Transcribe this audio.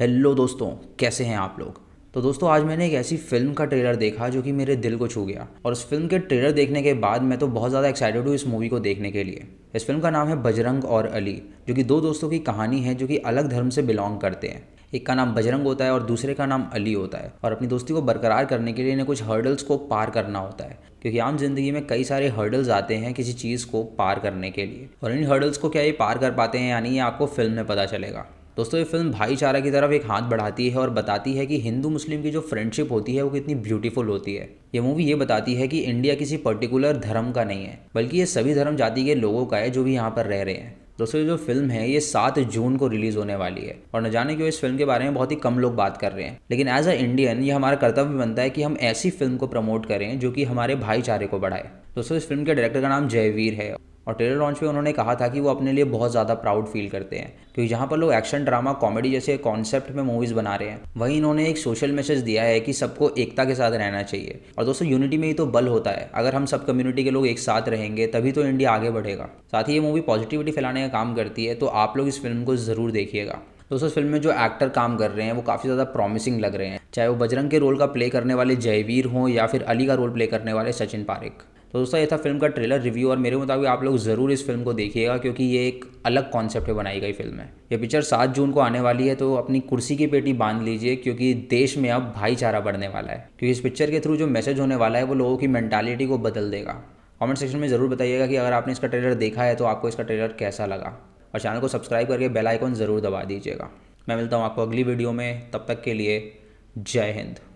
hello दोस्तों कैसे हैं आप लोग तो दोस्तों आज मैंने एक ऐसी फिल्म का ट्रेलर देखा जो कि मेरे दिल को छू गया और उस फिल्म के ट्रेलर देखने के बाद मैं तो बहुत ज़्यादा एक्साइटेड हूँ इस मूवी को देखने के लिए इस फिल्म का नाम है बजरंग और अली जो कि दो दोस्तों की कहानी है जो कि अलग धर्म से बिलोंग करते हैं एक का नाम बजरंग होता है और दूसरे का नाम अली होता है और अपनी दोस्ती को बरकरार करने के लिए इन्हें कुछ हर्डल्स को पार करना होता है क्योंकि आम जिंदगी में कई सारे हर्डल्स आते हैं किसी चीज़ को पार करने के लिए और इन हर्डल्स को क्या ये पार कर पाते हैं यानी ये आपको फिल्म में पता चलेगा दोस्तों ये फिल्म भाईचारा की तरफ एक हाथ बढ़ाती है और बताती है कि हिंदू मुस्लिम की जो फ्रेंडशिप होती है वो कितनी ब्यूटीफुल होती है ये मूवी ये बताती है कि इंडिया किसी पर्टिकुलर धर्म का नहीं है बल्कि ये सभी धर्म जाति के लोगों का है जो भी यहाँ पर रह रहे हैं दोस्तों ये जो फिल्म है ये सात जून को रिलीज होने वाली है और न जाने क्यों इस फिल्म के बारे में बहुत ही कम लोग बात कर रहे हैं लेकिन एज अ इंडियन ये हमारा कर्तव्य बनता है कि हम ऐसी फिल्म को प्रमोट करें जो कि हमारे भाईचारे को बढ़ाए दोस्तों इस फिल्म के डायरेक्टर का नाम जयवीर है और ट्रेलर लॉन्च में उन्होंने कहा था कि वो अपने लिए बहुत ज़्यादा प्राउड फील करते हैं क्योंकि जहाँ पर लोग एक्शन ड्रामा कॉमेडी जैसे कॉन्सेप्ट में मूवीज़ बना रहे हैं वहीं इन्होंने एक सोशल मैसेज दिया है कि सबको एकता के साथ रहना चाहिए और दोस्तों यूनिटी में ही तो बल होता है अगर हम सब कम्युनिटी के लोग एक साथ रहेंगे तभी तो इंडिया आगे बढ़ेगा साथ ही ये मूवी पॉजिटिविटी फैलाने का काम करती है तो आप लोग इस फिल्म को ज़रूर देखिएगा दोस्तों इस फिल्म में जो एक्टर काम कर रहे हैं वो काफ़ी ज़्यादा प्रॉमिसिंग लग रहे हैं चाहे वो बजरंग के रोल का प्ले करने वाले जयवीर हों या फिर अली का रोल प्ले करने वाले सचिन पारिक तो दोस्तों ये था फिल्म का ट्रेलर रिव्यू और मेरे मुताबिक आप लोग ज़रूर इस फिल्म को देखिएगा क्योंकि ये एक अलग कॉन्सेप्ट बनाई गई फिल्म है ये पिक्चर सात जून को आने वाली है तो अपनी कुर्सी की पेटी बांध लीजिए क्योंकि देश में अब भाईचारा बढ़ने वाला है क्योंकि इस पिक्चर के थ्रू जो मैसेज होने वाला है वो लोगों की मैंटालिटी को बदल देगा कमेंट सेक्शन में ज़रूर बताइएगा कि अगर आपने इसका ट्रेलर देखा है तो आपको इसका ट्रेलर कैसा लगा और चैनल को सब्सक्राइब करके बेल आइकॉन ज़रूर दबा दीजिएगा मैं मिलता हूँ आपको अगली वीडियो में तब तक के लिए जय हिंद